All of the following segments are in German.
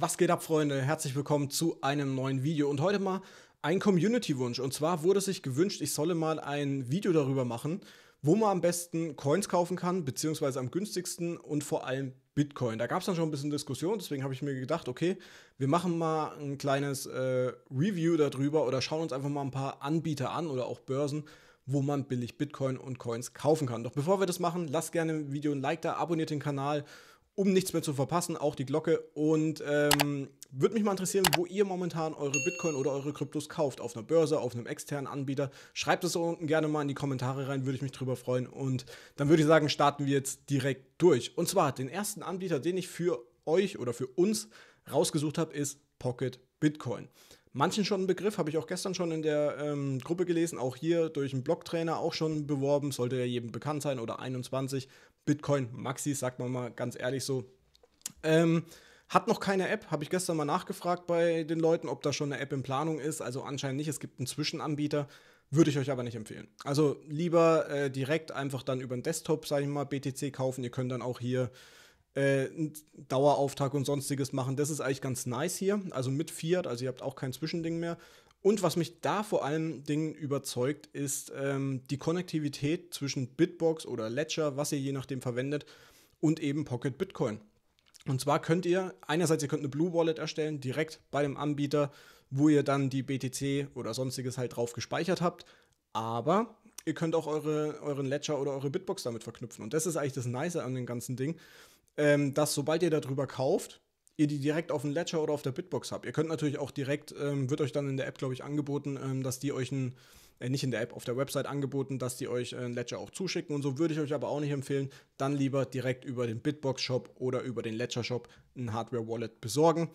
Was geht ab, Freunde? Herzlich willkommen zu einem neuen Video und heute mal ein Community-Wunsch. Und zwar wurde sich gewünscht, ich solle mal ein Video darüber machen, wo man am besten Coins kaufen kann, beziehungsweise am günstigsten und vor allem Bitcoin. Da gab es dann schon ein bisschen Diskussion, deswegen habe ich mir gedacht, okay, wir machen mal ein kleines äh, Review darüber oder schauen uns einfach mal ein paar Anbieter an oder auch Börsen, wo man billig Bitcoin und Coins kaufen kann. Doch bevor wir das machen, lasst gerne im Video ein Like da, abonniert den Kanal um nichts mehr zu verpassen, auch die Glocke. Und ähm, würde mich mal interessieren, wo ihr momentan eure Bitcoin oder eure Kryptos kauft. Auf einer Börse, auf einem externen Anbieter. Schreibt es unten gerne mal in die Kommentare rein, würde ich mich drüber freuen. Und dann würde ich sagen, starten wir jetzt direkt durch. Und zwar den ersten Anbieter, den ich für euch oder für uns rausgesucht habe, ist Pocket Bitcoin manchen schon ein Begriff, habe ich auch gestern schon in der ähm, Gruppe gelesen, auch hier durch einen Blog-Trainer auch schon beworben, sollte ja jedem bekannt sein oder 21 Bitcoin Maxi, sagt man mal ganz ehrlich so. Ähm, hat noch keine App, habe ich gestern mal nachgefragt bei den Leuten, ob da schon eine App in Planung ist. Also anscheinend nicht. Es gibt einen Zwischenanbieter, würde ich euch aber nicht empfehlen. Also lieber äh, direkt einfach dann über den Desktop, sage ich mal, BTC kaufen. Ihr könnt dann auch hier äh, Dauerauftrag und sonstiges machen. Das ist eigentlich ganz nice hier. Also mit Fiat, also ihr habt auch kein Zwischending mehr. Und was mich da vor allen Dingen überzeugt, ist ähm, die Konnektivität zwischen Bitbox oder Ledger, was ihr je nachdem verwendet, und eben Pocket Bitcoin. Und zwar könnt ihr einerseits ihr könnt eine Blue Wallet erstellen direkt bei dem Anbieter, wo ihr dann die BTC oder sonstiges halt drauf gespeichert habt, aber ihr könnt auch eure, euren Ledger oder eure Bitbox damit verknüpfen und das ist eigentlich das nice an dem ganzen Ding, ähm, dass sobald ihr darüber kauft, ihr die direkt auf dem Ledger oder auf der Bitbox habt. Ihr könnt natürlich auch direkt, ähm, wird euch dann in der App, glaube ich, angeboten, ähm, dass die euch ein, äh, nicht in der App, auf der Website angeboten, dass die euch äh, ein Ledger auch zuschicken und so würde ich euch aber auch nicht empfehlen. Dann lieber direkt über den Bitbox-Shop oder über den Ledger-Shop ein Hardware-Wallet besorgen.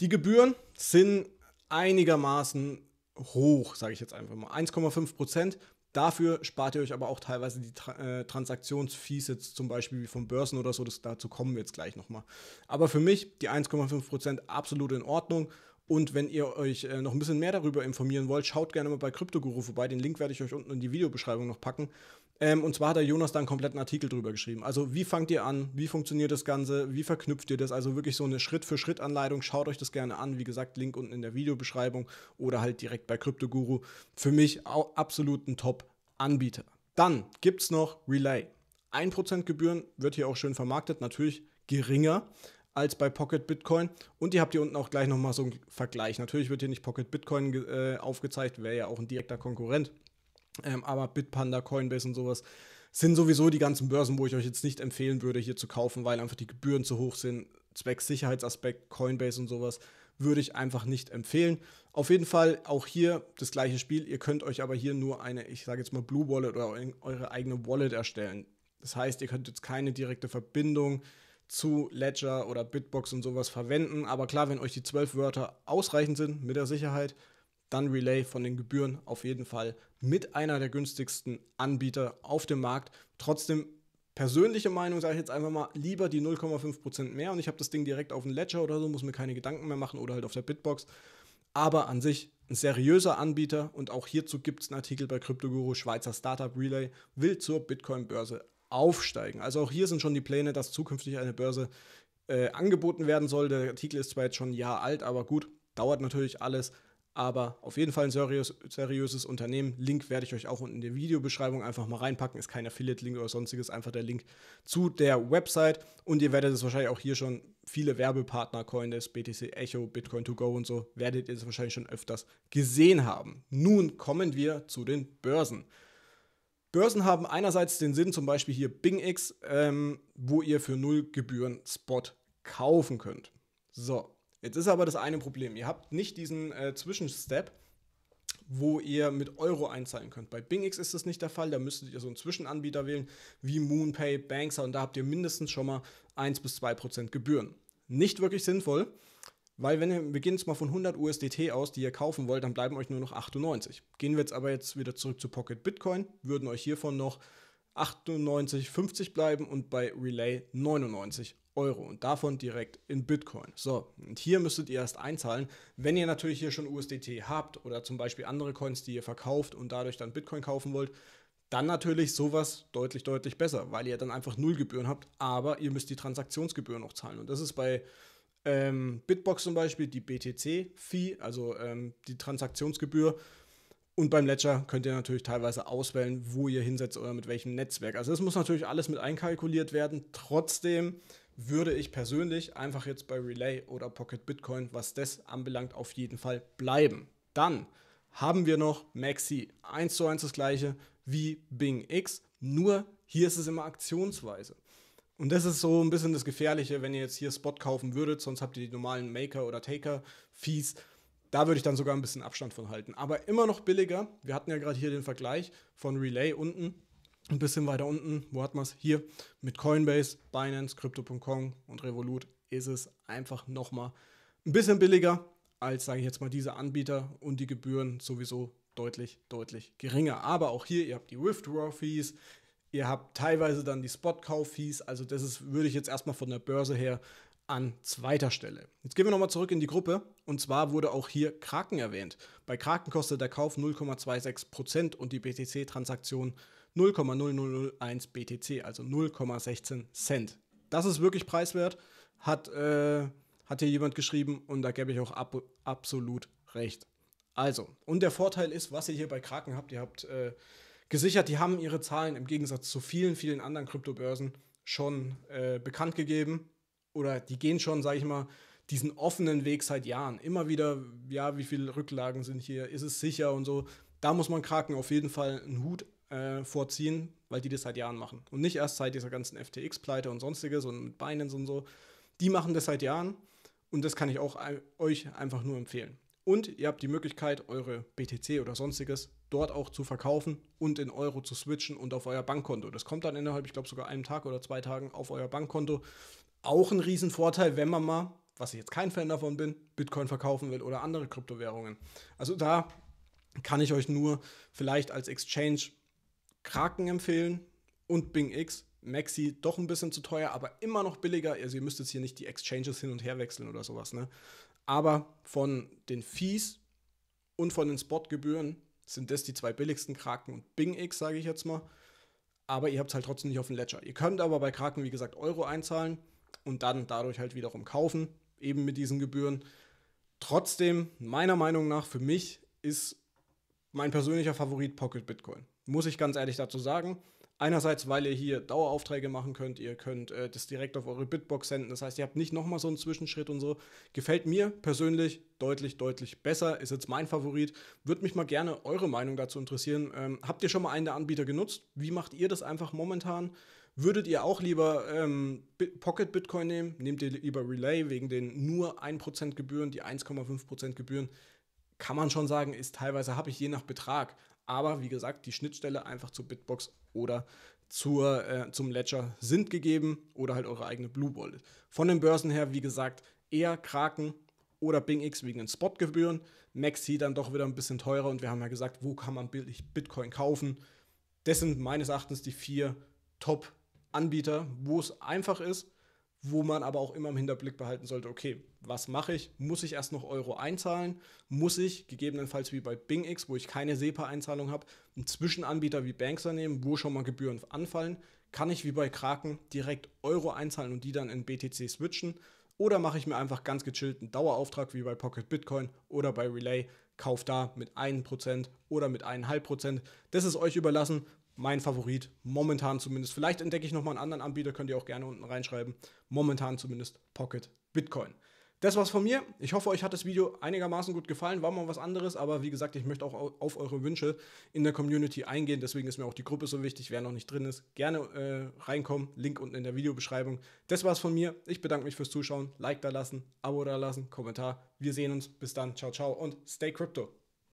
Die Gebühren sind einigermaßen hoch, sage ich jetzt einfach mal. 1,5 Prozent Dafür spart ihr euch aber auch teilweise die Tra äh, Transaktionsfees jetzt zum Beispiel wie von Börsen oder so. Das, dazu kommen wir jetzt gleich nochmal. Aber für mich die 1,5% absolut in Ordnung und wenn ihr euch äh, noch ein bisschen mehr darüber informieren wollt, schaut gerne mal bei Kryptoguru vorbei. Den Link werde ich euch unten in die Videobeschreibung noch packen. Ähm, und zwar hat der Jonas da einen kompletten Artikel drüber geschrieben. Also wie fangt ihr an? Wie funktioniert das Ganze? Wie verknüpft ihr das? Also wirklich so eine Schritt-für-Schritt-Anleitung. Schaut euch das gerne an. Wie gesagt, Link unten in der Videobeschreibung oder halt direkt bei Kryptoguru. Für mich auch absolut ein Top-Anbieter. Dann gibt es noch Relay. 1% Gebühren wird hier auch schön vermarktet. Natürlich geringer als bei Pocket Bitcoin. Und ihr habt hier unten auch gleich nochmal so einen Vergleich. Natürlich wird hier nicht Pocket Bitcoin äh, aufgezeigt, wäre ja auch ein direkter Konkurrent. Ähm, aber Bitpanda, Coinbase und sowas sind sowieso die ganzen Börsen, wo ich euch jetzt nicht empfehlen würde, hier zu kaufen, weil einfach die Gebühren zu hoch sind. Zwecks Sicherheitsaspekt, Coinbase und sowas würde ich einfach nicht empfehlen. Auf jeden Fall auch hier das gleiche Spiel. Ihr könnt euch aber hier nur eine, ich sage jetzt mal Blue Wallet oder eure eigene Wallet erstellen. Das heißt, ihr könnt jetzt keine direkte Verbindung zu Ledger oder Bitbox und sowas verwenden. Aber klar, wenn euch die zwölf Wörter ausreichend sind, mit der Sicherheit, dann Relay von den Gebühren auf jeden Fall mit einer der günstigsten Anbieter auf dem Markt. Trotzdem persönliche Meinung, sage ich jetzt einfach mal, lieber die 0,5% mehr und ich habe das Ding direkt auf dem Ledger oder so, muss mir keine Gedanken mehr machen oder halt auf der Bitbox. Aber an sich ein seriöser Anbieter und auch hierzu gibt es einen Artikel bei CryptoGuru Schweizer Startup Relay will zur Bitcoin-Börse aufsteigen. Also auch hier sind schon die Pläne, dass zukünftig eine Börse äh, angeboten werden soll. Der Artikel ist zwar jetzt schon ein Jahr alt, aber gut, dauert natürlich alles. Aber auf jeden Fall ein seriös, seriöses Unternehmen. Link werde ich euch auch unten in der Videobeschreibung einfach mal reinpacken. Ist kein Affiliate-Link oder sonstiges, einfach der Link zu der Website. Und ihr werdet es wahrscheinlich auch hier schon viele Werbepartner, Coindesk, BTC Echo, Bitcoin2Go und so, werdet ihr es wahrscheinlich schon öfters gesehen haben. Nun kommen wir zu den Börsen. Börsen haben einerseits den Sinn, zum Beispiel hier BingX, ähm, wo ihr für null Gebühren Spot kaufen könnt. So, jetzt ist aber das eine Problem. Ihr habt nicht diesen äh, Zwischenstep, wo ihr mit Euro einzahlen könnt. Bei BingX ist das nicht der Fall. Da müsstet ihr so einen Zwischenanbieter wählen wie Moonpay, Bankser und da habt ihr mindestens schon mal 1 bis 2 Prozent Gebühren. Nicht wirklich sinnvoll. Weil wenn ihr, beginnt mal von 100 USDT aus, die ihr kaufen wollt, dann bleiben euch nur noch 98. Gehen wir jetzt aber jetzt wieder zurück zu Pocket Bitcoin, würden euch hiervon noch 98,50 bleiben und bei Relay 99 Euro und davon direkt in Bitcoin. So, und hier müsstet ihr erst einzahlen. Wenn ihr natürlich hier schon USDT habt oder zum Beispiel andere Coins, die ihr verkauft und dadurch dann Bitcoin kaufen wollt, dann natürlich sowas deutlich, deutlich besser, weil ihr dann einfach Null Gebühren habt, aber ihr müsst die Transaktionsgebühren noch zahlen. Und das ist bei ähm, Bitbox zum Beispiel, die BTC-Fee, also ähm, die Transaktionsgebühr. Und beim Ledger könnt ihr natürlich teilweise auswählen, wo ihr hinsetzt oder mit welchem Netzwerk. Also das muss natürlich alles mit einkalkuliert werden. Trotzdem würde ich persönlich einfach jetzt bei Relay oder Pocket Bitcoin, was das anbelangt, auf jeden Fall bleiben. Dann haben wir noch Maxi. Eins zu eins das gleiche wie Bing X, nur hier ist es immer aktionsweise. Und das ist so ein bisschen das Gefährliche, wenn ihr jetzt hier Spot kaufen würdet, sonst habt ihr die normalen Maker- oder Taker-Fees. Da würde ich dann sogar ein bisschen Abstand von halten. Aber immer noch billiger. Wir hatten ja gerade hier den Vergleich von Relay unten, ein bisschen weiter unten. Wo hat man es? Hier mit Coinbase, Binance, Crypto.com und Revolut ist es einfach nochmal ein bisschen billiger als, sage ich jetzt mal, diese Anbieter und die Gebühren sowieso deutlich, deutlich geringer. Aber auch hier, ihr habt die Withdraw-Fees, Ihr habt teilweise dann die Spot-Kauf-Fees. Also das ist, würde ich jetzt erstmal von der Börse her an zweiter Stelle. Jetzt gehen wir nochmal zurück in die Gruppe. Und zwar wurde auch hier Kraken erwähnt. Bei Kraken kostet der Kauf 0,26% und die BTC-Transaktion 0,0001 BTC, also 0,16 Cent. Das ist wirklich preiswert, hat, äh, hat hier jemand geschrieben und da gebe ich auch ab, absolut recht. Also, und der Vorteil ist, was ihr hier bei Kraken habt, ihr habt äh, gesichert. Die haben ihre Zahlen im Gegensatz zu vielen, vielen anderen Kryptobörsen schon äh, bekannt gegeben. Oder die gehen schon, sage ich mal, diesen offenen Weg seit Jahren. Immer wieder, ja, wie viele Rücklagen sind hier, ist es sicher und so. Da muss man Kraken auf jeden Fall einen Hut äh, vorziehen, weil die das seit Jahren machen. Und nicht erst seit dieser ganzen FTX-Pleite und sonstiges und mit Binance und so. Die machen das seit Jahren und das kann ich auch euch einfach nur empfehlen. Und ihr habt die Möglichkeit, eure BTC oder sonstiges dort auch zu verkaufen und in Euro zu switchen und auf euer Bankkonto. Das kommt dann innerhalb, ich glaube, sogar einem Tag oder zwei Tagen auf euer Bankkonto. Auch ein Riesenvorteil, wenn man mal, was ich jetzt kein Fan davon bin, Bitcoin verkaufen will oder andere Kryptowährungen. Also da kann ich euch nur vielleicht als Exchange Kraken empfehlen und Bing X. Maxi doch ein bisschen zu teuer, aber immer noch billiger. Also ihr müsst jetzt hier nicht die Exchanges hin und her wechseln oder sowas. Ne? Aber von den Fees und von den Spotgebühren sind das die zwei billigsten Kraken und Bing X, sage ich jetzt mal. Aber ihr habt es halt trotzdem nicht auf dem Ledger. Ihr könnt aber bei Kraken, wie gesagt, Euro einzahlen und dann dadurch halt wiederum kaufen, eben mit diesen Gebühren. Trotzdem, meiner Meinung nach, für mich ist mein persönlicher Favorit Pocket Bitcoin. Muss ich ganz ehrlich dazu sagen. Einerseits, weil ihr hier Daueraufträge machen könnt, ihr könnt äh, das direkt auf eure Bitbox senden. Das heißt, ihr habt nicht nochmal so einen Zwischenschritt und so. Gefällt mir persönlich deutlich, deutlich besser. Ist jetzt mein Favorit. Würde mich mal gerne eure Meinung dazu interessieren. Ähm, habt ihr schon mal einen der Anbieter genutzt? Wie macht ihr das einfach momentan? Würdet ihr auch lieber ähm, Pocket Bitcoin nehmen? Nehmt ihr lieber Relay wegen den nur 1% Gebühren, die 1,5% Gebühren? Kann man schon sagen, ist teilweise habe ich je nach Betrag. Aber wie gesagt, die Schnittstelle einfach zur Bitbox oder zur, äh, zum Ledger sind gegeben oder halt eure eigene Blue Wallet. Von den Börsen her, wie gesagt, eher Kraken oder Bing X wegen den Spotgebühren. Maxi dann doch wieder ein bisschen teurer und wir haben ja gesagt, wo kann man billig Bitcoin kaufen. Das sind meines Erachtens die vier Top-Anbieter, wo es einfach ist wo man aber auch immer im Hinterblick behalten sollte, okay, was mache ich? Muss ich erst noch Euro einzahlen? Muss ich, gegebenenfalls wie bei BingX, wo ich keine SEPA-Einzahlung habe, einen Zwischenanbieter wie Bankser nehmen, wo schon mal Gebühren anfallen? Kann ich wie bei Kraken direkt Euro einzahlen und die dann in BTC switchen? Oder mache ich mir einfach ganz gechillt einen Dauerauftrag wie bei Pocket Bitcoin oder bei Relay, kauf da mit 1% oder mit 1,5%. Das ist euch überlassen mein Favorit, momentan zumindest. Vielleicht entdecke ich nochmal einen anderen Anbieter, könnt ihr auch gerne unten reinschreiben. Momentan zumindest Pocket Bitcoin. Das war's von mir. Ich hoffe, euch hat das Video einigermaßen gut gefallen. War mal was anderes, aber wie gesagt, ich möchte auch auf eure Wünsche in der Community eingehen. Deswegen ist mir auch die Gruppe so wichtig. Wer noch nicht drin ist, gerne äh, reinkommen. Link unten in der Videobeschreibung. Das war's von mir. Ich bedanke mich fürs Zuschauen. Like da lassen, Abo da lassen, Kommentar. Wir sehen uns. Bis dann. Ciao, ciao und stay crypto.